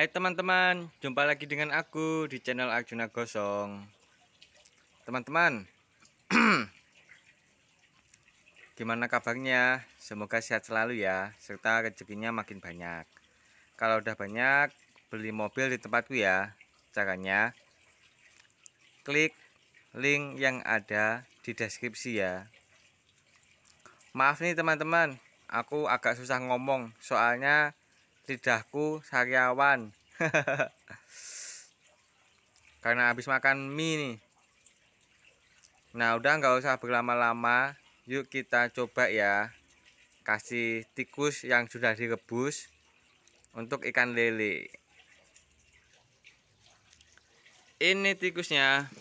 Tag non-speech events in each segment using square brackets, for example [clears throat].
Hai teman-teman, jumpa lagi dengan aku di channel Arjuna Gosong Teman-teman [clears throat] Gimana kabarnya? Semoga sehat selalu ya Serta rezekinya makin banyak Kalau udah banyak, beli mobil di tempatku ya Caranya Klik link yang ada di deskripsi ya Maaf nih teman-teman Aku agak susah ngomong Soalnya lidahku sariawan [laughs] karena habis makan mie nih nah udah nggak usah berlama-lama yuk kita coba ya kasih tikus yang sudah direbus untuk ikan lele ini tikusnya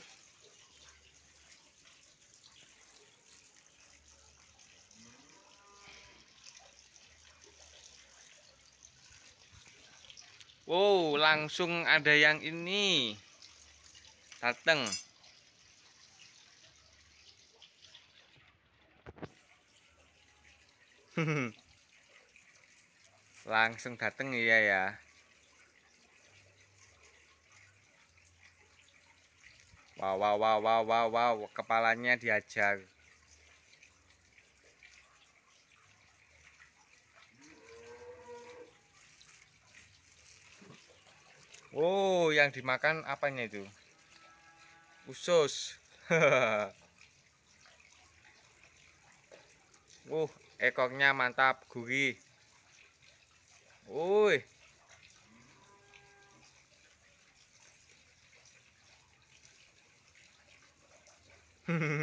Wow, langsung ada yang ini dateng. [laughs] langsung dateng iya ya. Wow, wow, wow, wow, wow, wow, kepalanya diajar. Oh, yang dimakan apanya itu? Usus. [laughs] uh, ekornya mantap, gurih. Woi. [laughs]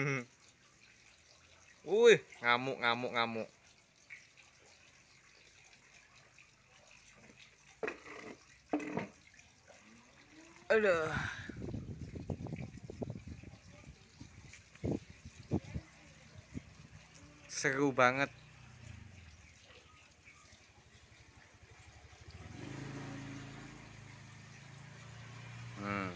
Woi, ngamuk ngamuk ngamuk. Aduh. Seru banget. Hmm.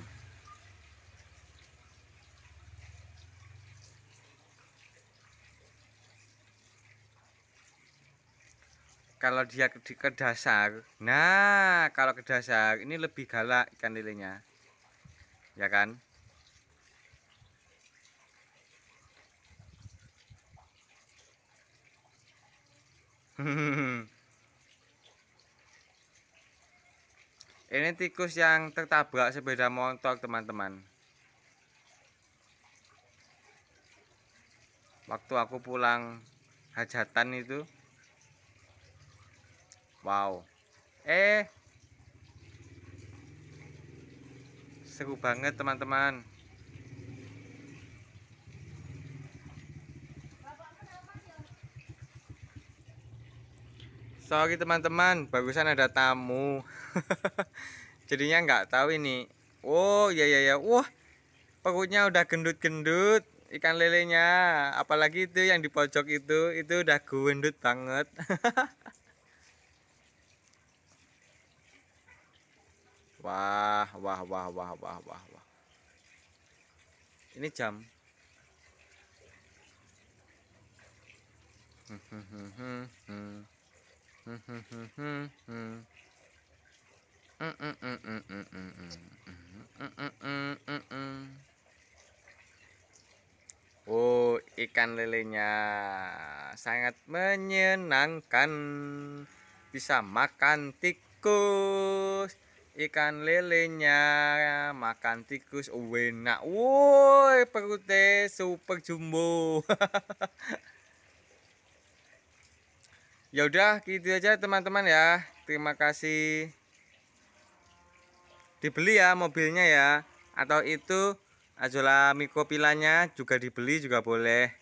Kalau dia ke, ke dasar, nah kalau ke dasar ini lebih galak ikan nilainya ya kan [laughs] ini tikus yang tertabrak sepeda motor teman-teman waktu aku pulang hajatan itu wow eh seru banget teman-teman sorry teman-teman barusan ada tamu [laughs] jadinya nggak tahu ini oh ya ya ya wah perutnya udah gendut-gendut ikan lelenya apalagi itu yang di pojok itu itu udah gendut banget [laughs] Wah, wah, wah, wah, wah, wah, wah. Ini jam. Oh, ikan lelenya sangat menyenangkan. Bisa makan tikus ikan lelenya makan tikus oh, enak woi perutnya super jumbo [laughs] ya udah gitu aja teman-teman ya terima kasih dibeli ya mobilnya ya atau itu azola mikopilanya juga dibeli juga boleh